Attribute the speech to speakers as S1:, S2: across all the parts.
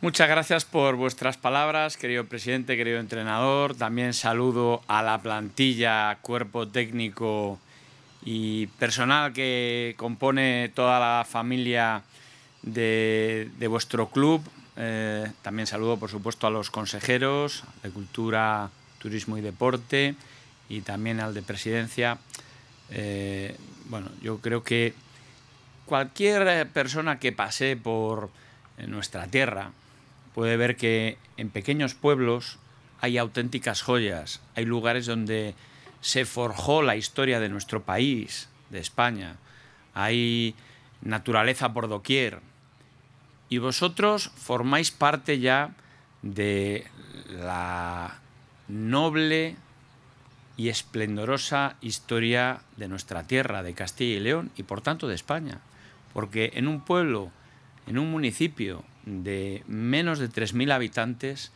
S1: Muchas gracias por vuestras palabras, querido presidente, querido entrenador. También saludo a la plantilla, cuerpo técnico y personal que compone toda la familia de, vuestro club. Eh, también saludo, por supuesto, a los consejeros de Cultura, Turismo y Deporte y también al de Presidencia. Eh, bueno, yo creo que cualquier eh, persona que pase por nuestra tierra, puede ver que en pequeños pueblos hay auténticas joyas, hay lugares donde se forjó la historia de nuestro país, de España, hay naturaleza por doquier, y vosotros formáis parte ya de la noble y esplendorosa historia de nuestra tierra, de Castilla y León, y por tanto de España. Porque en un pueblo en un municipio de menos de 3.000 habitantes,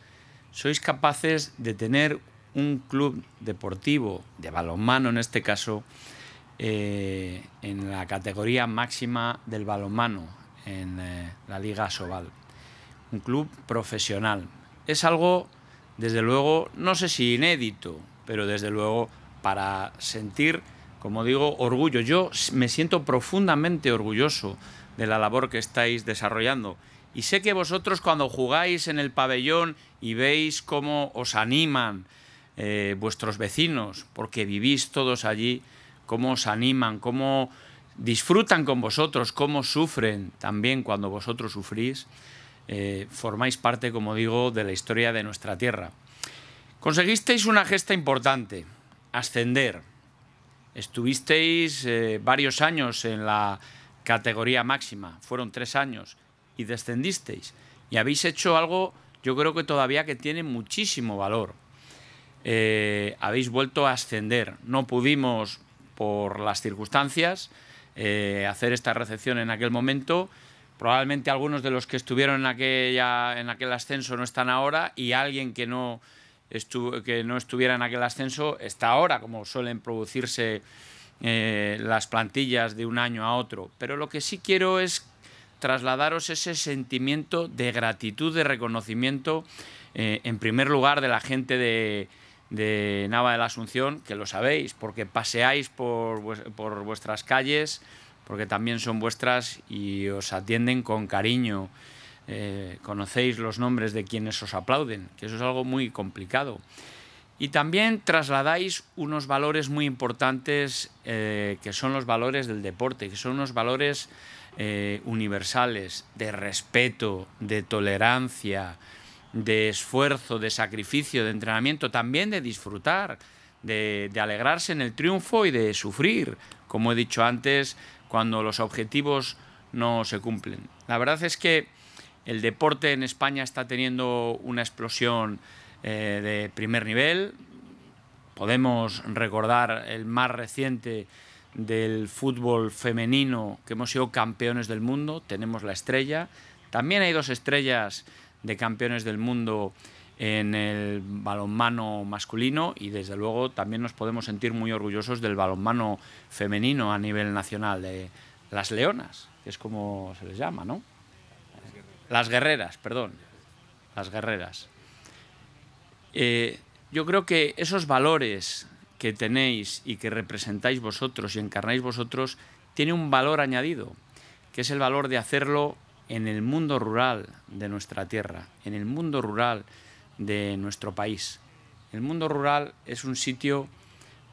S1: sois capaces de tener un club deportivo, de balonmano en este caso, eh, en la categoría máxima del balonmano, en eh, la Liga Sobal. Un club profesional. Es algo, desde luego, no sé si inédito, pero desde luego para sentir, como digo, orgullo. Yo me siento profundamente orgulloso de la labor que estáis desarrollando. Y sé que vosotros cuando jugáis en el pabellón y veis cómo os animan eh, vuestros vecinos, porque vivís todos allí, cómo os animan, cómo disfrutan con vosotros, cómo sufren también cuando vosotros sufrís, eh, formáis parte, como digo, de la historia de nuestra tierra. Conseguisteis una gesta importante, ascender. Estuvisteis eh, varios años en la categoría máxima, fueron tres años y descendisteis. Y habéis hecho algo, yo creo que todavía que tiene muchísimo valor. Eh, habéis vuelto a ascender. No pudimos, por las circunstancias, eh, hacer esta recepción en aquel momento. Probablemente algunos de los que estuvieron en, aquella, en aquel ascenso no están ahora y alguien que no, que no estuviera en aquel ascenso está ahora, como suelen producirse eh, las plantillas de un año a otro, pero lo que sí quiero es trasladaros ese sentimiento de gratitud, de reconocimiento, eh, en primer lugar, de la gente de, Nava de la Asunción, que lo sabéis, porque paseáis por, por, vuestras calles, porque también son vuestras y os atienden con cariño. Eh, conocéis los nombres de quienes os aplauden, que eso es algo muy complicado. Y también trasladáis unos valores muy importantes eh, que son los valores del deporte, que son unos valores eh, universales de respeto, de tolerancia, de esfuerzo, de sacrificio, de entrenamiento, también de disfrutar, de alegrarse en el triunfo y de sufrir, como he dicho antes, cuando los objetivos no se cumplen. La verdad es que el deporte en España está teniendo una explosión eh, de primer nivel. Podemos recordar el más reciente del fútbol femenino, que hemos sido campeones del mundo, tenemos la estrella. También hay dos estrellas de campeones del mundo en el balonmano masculino y desde luego también nos podemos sentir muy orgullosos del balonmano femenino a nivel nacional, de las leonas, que es como se les llama, ¿no? Las guerreras, perdón, las guerreras. Eh, yo creo que esos valores que tenéis y que representáis vosotros y encarnáis vosotros tiene un valor añadido, que es el valor de hacerlo en el mundo rural de nuestra tierra, en el mundo rural de nuestro país. El mundo rural es un sitio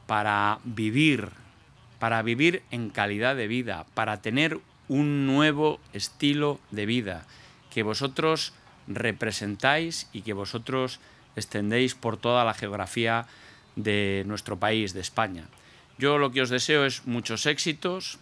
S1: para vivir, para vivir en calidad de vida, para tener un nuevo estilo de vida que vosotros representáis y que vosotros extendéis por toda la geografía de nuestro país, de España. Yo lo que os deseo es muchos éxitos,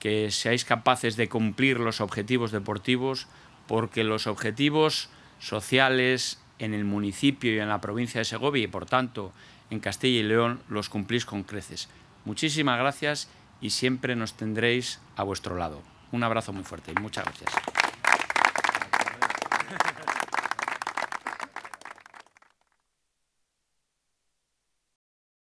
S1: que seáis capaces de cumplir los objetivos deportivos, porque los objetivos sociales en el municipio y en la provincia de Segovia y por tanto en Castilla y León los cumplís con creces. Muchísimas gracias y siempre nos tendréis a vuestro lado. Un abrazo muy fuerte y muchas gracias.